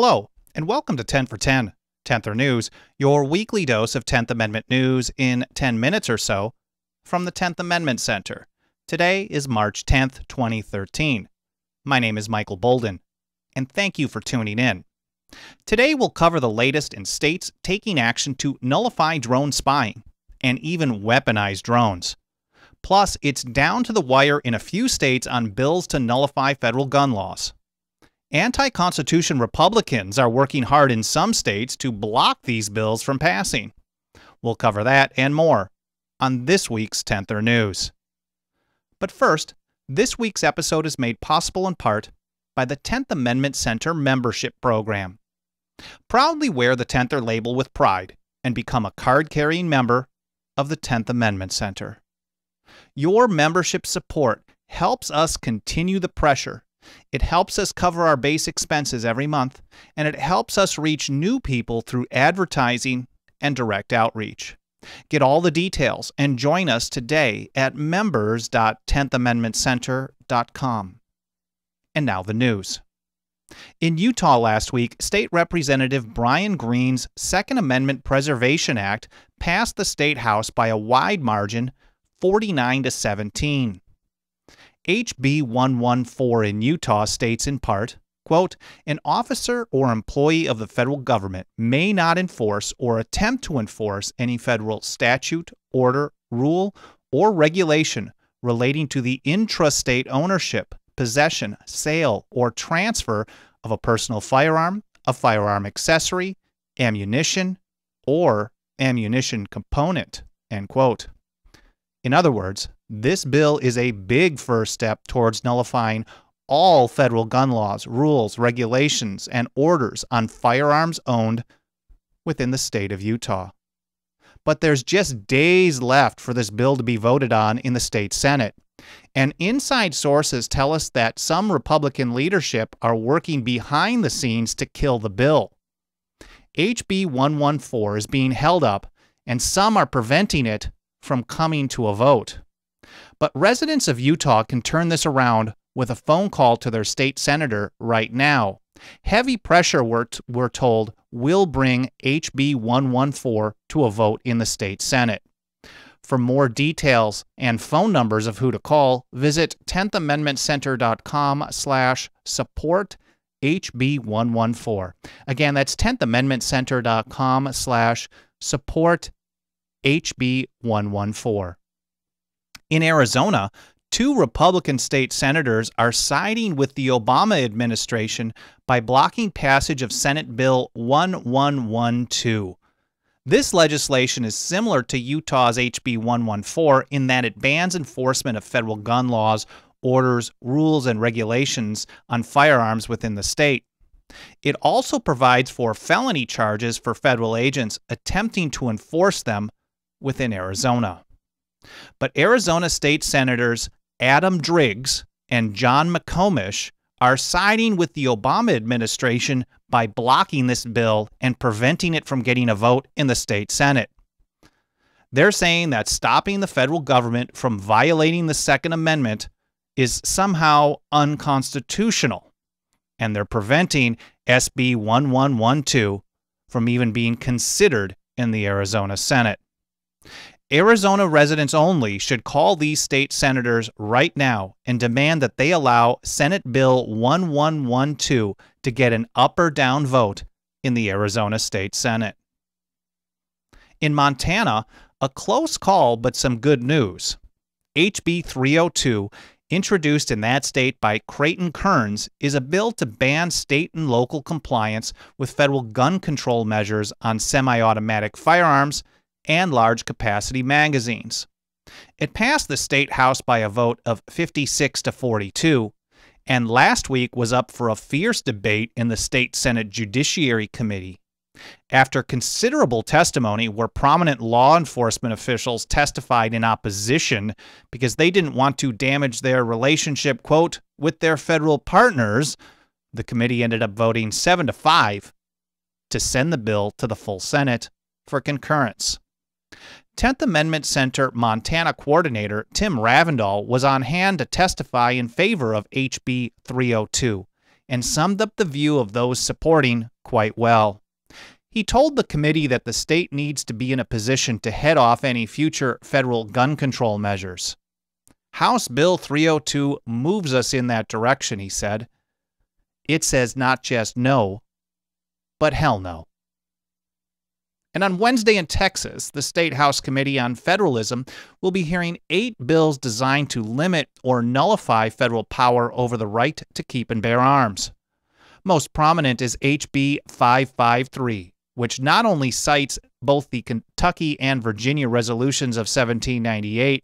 Hello, and welcome to 10 for 10, 10th News, your weekly dose of 10th Amendment news in 10 minutes or so from the 10th Amendment Center. Today is March 10th, 2013. My name is Michael Bolden, and thank you for tuning in. Today we'll cover the latest in states taking action to nullify drone spying and even weaponize drones. Plus, it's down to the wire in a few states on bills to nullify federal gun laws. Anti constitution Republicans are working hard in some states to block these bills from passing. We'll cover that and more on this week's 10th or News. But first, this week's episode is made possible in part by the 10th Amendment Center membership program. Proudly wear the 10th label with pride and become a card carrying member of the 10th Amendment Center. Your membership support helps us continue the pressure it helps us cover our base expenses every month, and it helps us reach new people through advertising and direct outreach. Get all the details and join us today at members.10thamendmentcenter.com. And now the news. In Utah last week, State Representative Brian Green's Second Amendment Preservation Act passed the state house by a wide margin, 49 to 17. HB 114 in Utah states in part, quote, an officer or employee of the federal government may not enforce or attempt to enforce any federal statute, order, rule, or regulation relating to the intrastate ownership, possession, sale, or transfer of a personal firearm, a firearm accessory, ammunition, or ammunition component, end quote. In other words, this bill is a big first step towards nullifying all federal gun laws, rules, regulations, and orders on firearms owned within the state of Utah. But there's just days left for this bill to be voted on in the state Senate. And inside sources tell us that some Republican leadership are working behind the scenes to kill the bill. HB 114 is being held up, and some are preventing it from coming to a vote. But residents of Utah can turn this around with a phone call to their state senator right now. Heavy pressure, we're, we're told, will bring HB 114 to a vote in the state Senate. For more details and phone numbers of who to call, visit 10thamendmentcenter.com slash support HB 114. Again, that's 10thamendmentcenter.com slash support HB 114. In Arizona, two Republican state senators are siding with the Obama administration by blocking passage of Senate Bill 1112. This legislation is similar to Utah's HB 114 in that it bans enforcement of federal gun laws, orders, rules, and regulations on firearms within the state. It also provides for felony charges for federal agents attempting to enforce them within Arizona. But Arizona State Senators Adam Driggs and John McComish are siding with the Obama administration by blocking this bill and preventing it from getting a vote in the state Senate. They're saying that stopping the federal government from violating the Second Amendment is somehow unconstitutional, and they're preventing SB 1112 from even being considered in the Arizona Senate. Arizona residents only should call these state senators right now and demand that they allow Senate Bill 1112 to get an up or down vote in the Arizona State Senate. In Montana, a close call but some good news. HB 302, introduced in that state by Creighton Kearns, is a bill to ban state and local compliance with federal gun control measures on semi automatic firearms and large capacity magazines. It passed the State House by a vote of 56 to 42, and last week was up for a fierce debate in the State Senate Judiciary Committee. After considerable testimony, where prominent law enforcement officials testified in opposition because they didn't want to damage their relationship, quote, with their federal partners, the committee ended up voting 7 to 5 to send the bill to the full Senate for concurrence. 10th Amendment Center Montana coordinator Tim Ravendahl was on hand to testify in favor of HB 302 and summed up the view of those supporting quite well. He told the committee that the state needs to be in a position to head off any future federal gun control measures. House Bill 302 moves us in that direction, he said. It says not just no, but hell no. And on Wednesday in Texas, the State House Committee on Federalism will be hearing eight bills designed to limit or nullify federal power over the right to keep and bear arms. Most prominent is HB 553, which not only cites both the Kentucky and Virginia resolutions of 1798,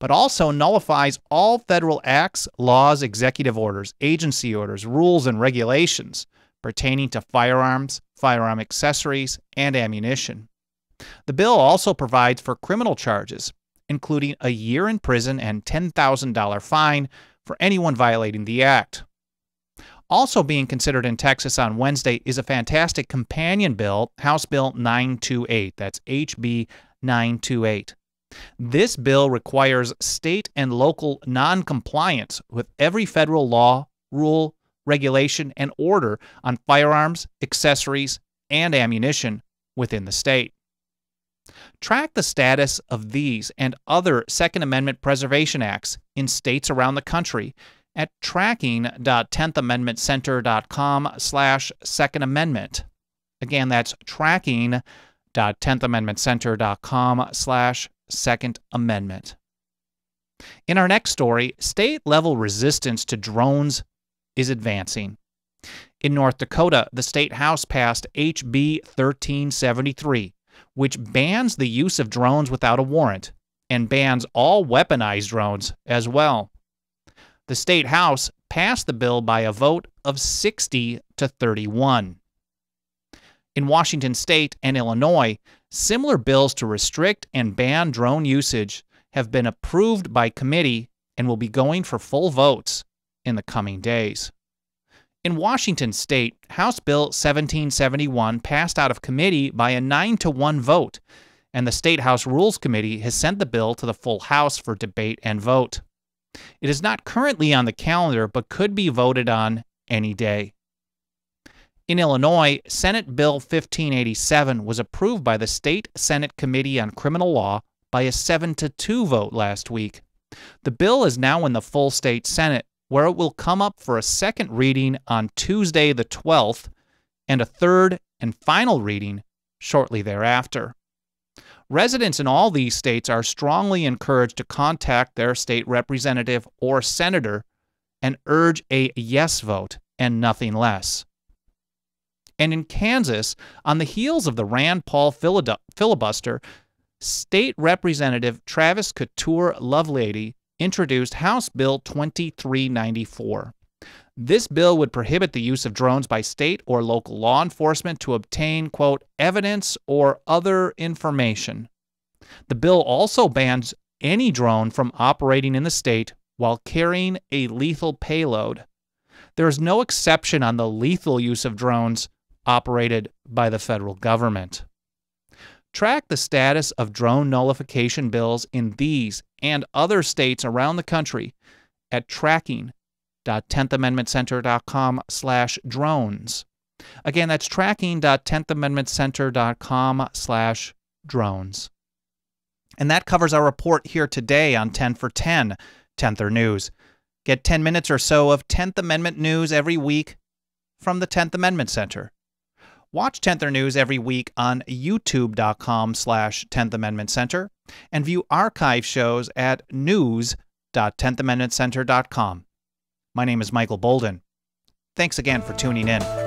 but also nullifies all federal acts, laws, executive orders, agency orders, rules, and regulations pertaining to firearms, firearm accessories, and ammunition. The bill also provides for criminal charges, including a year in prison and $10,000 fine for anyone violating the act. Also being considered in Texas on Wednesday is a fantastic companion bill, House Bill 928. That's HB 928. This bill requires state and local noncompliance with every federal law, rule, regulation, and order on firearms, accessories, and ammunition within the state. Track the status of these and other Second Amendment preservation acts in states around the country at tracking.10thamendmentcenter.com slash Second Amendment. Again, that's tracking.10thamendmentcenter.com slash Second Amendment. In our next story, state level resistance to drones is advancing. In North Dakota, the state house passed HB 1373, which bans the use of drones without a warrant and bans all weaponized drones as well. The state house passed the bill by a vote of 60 to 31. In Washington state and Illinois, similar bills to restrict and ban drone usage have been approved by committee and will be going for full votes in the coming days. In Washington state, House Bill 1771 passed out of committee by a 9 to 1 vote, and the State House Rules Committee has sent the bill to the full House for debate and vote. It is not currently on the calendar but could be voted on any day. In Illinois, Senate Bill 1587 was approved by the State Senate Committee on Criminal Law by a 7 to 2 vote last week. The bill is now in the full state Senate, where it will come up for a second reading on Tuesday, the 12th, and a third and final reading shortly thereafter. Residents in all these states are strongly encouraged to contact their state representative or senator and urge a yes vote and nothing less. And in Kansas, on the heels of the Rand Paul filibuster, State Representative Travis Couture Lovelady introduced House Bill 2394. This bill would prohibit the use of drones by state or local law enforcement to obtain, quote, evidence or other information. The bill also bans any drone from operating in the state while carrying a lethal payload. There is no exception on the lethal use of drones operated by the federal government. Track the status of drone nullification bills in these and other states around the country at tracking.10thamendmentcenter.com slash drones. Again, that's tracking.10thamendmentcenter.com slash drones. And that covers our report here today on 10 for 10, 10th News. Get 10 minutes or so of 10th Amendment news every week from the 10th Amendment Center. Watch 10th News every week on youtube.com slash 10th Amendment Center and view archive shows at news.10thamendmentcenter.com. My name is Michael Bolden. Thanks again for tuning in.